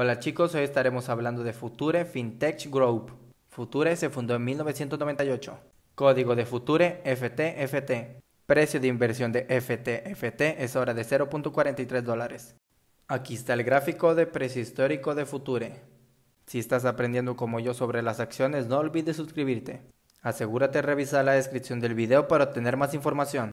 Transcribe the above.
Hola chicos, hoy estaremos hablando de Future FinTech Group. Future se fundó en 1998. Código de Future FTFT. Precio de inversión de FTFT es ahora de 0.43 dólares. Aquí está el gráfico de precio histórico de Future. Si estás aprendiendo como yo sobre las acciones, no olvides suscribirte. Asegúrate de revisar la descripción del video para obtener más información.